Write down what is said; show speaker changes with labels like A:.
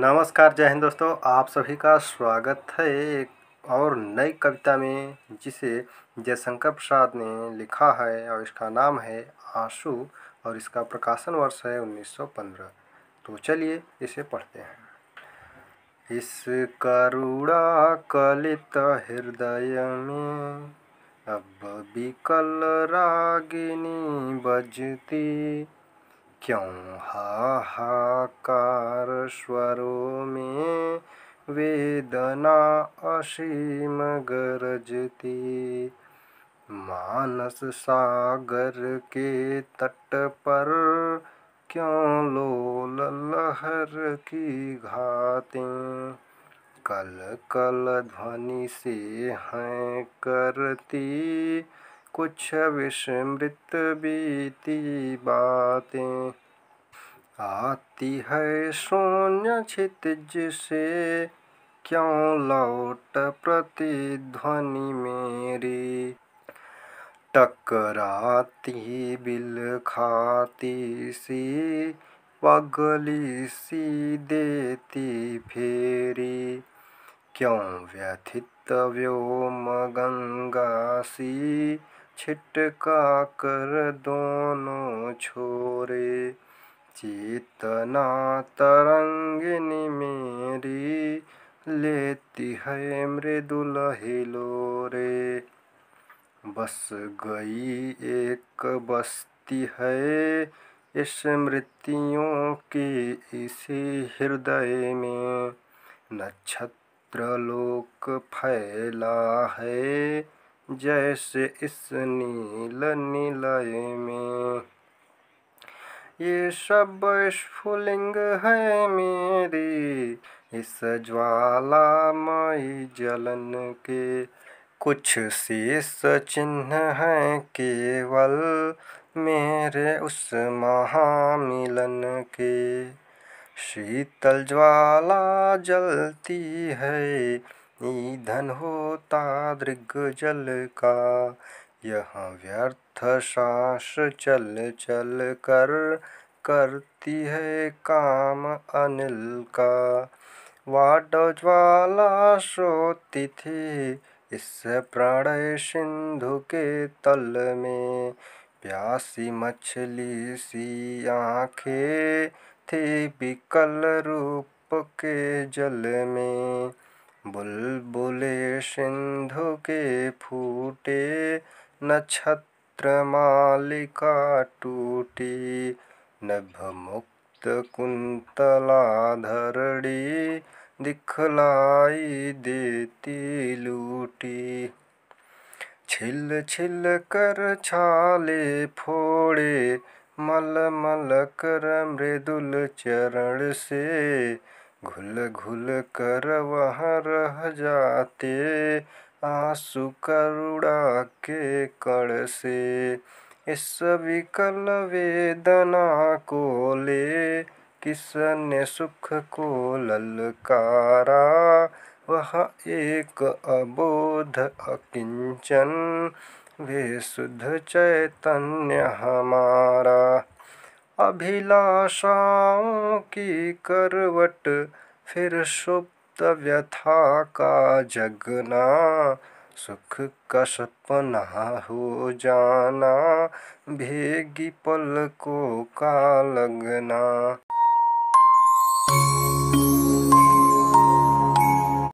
A: नमस्कार जय हिंद दोस्तों आप सभी का स्वागत है एक और नई कविता में जिसे जयशंकर प्रसाद ने लिखा है और इसका नाम है आंसू और इसका प्रकाशन वर्ष है 1915 तो चलिए इसे पढ़ते हैं इस करुणा कलित हृदय में अब विकल रागिनी बजती क्यों हाहाकार स्वरों में वेदना असीम गरजती मानस सागर के तट पर क्यों लोल लहर की घाते कल कल ध्वनि से हैं करती कुछ विस्मृत बीती बातें आती है शून्य छित से क्यों लौट प्रतिध्वनि मेरी टकराती बिल खाती सी पगली सी देती फेरी क्यों व्यथित व्योम गंगा सी छिटका कर दोनों छोरे चेतना तरंगिनी मेरी लेती है मृदुल हिलोरे बस गई एक बस्ती है इस स्मृतियों के इसी हृदय में नक्षत्र लोक फैला है जैसे इस नील नीलय में ये सब स्फुलिंग है मेरी इस मई जलन के कुछ शेष चिन्ह है केवल मेरे उस महामिलन के शीतल ज्वाला जलती है निधन होता जल का यह व्यर्थ सास चल चल कर करती है काम अनिल का वाड ज्वाला सोती थी इस प्रणय सिंधु के तल में प्यासी मछली सी आँखें थी बिकल रूप के जल में बुलबुले सिंधु के फूटे न छत्र मालिका टूटी नभ मुक्त कुंतला धरड़ी दिखलाई देती लूटी छिल छिल कर छाले फोड़े मल मल कर मृदुल चरण से घुल घुल कर वह रह जाते आंसू करुड़ा के कण से इस विकल वेदना को ले किसने सुख को ललकारा वह एक अबोध अकिंचन वे शुद्ध चैतन्य हमारा अभिलाषाओं की करवट फिर सुप्त व्यथा का जगना सुख का सपना हो जाना भेगी पल को का लगना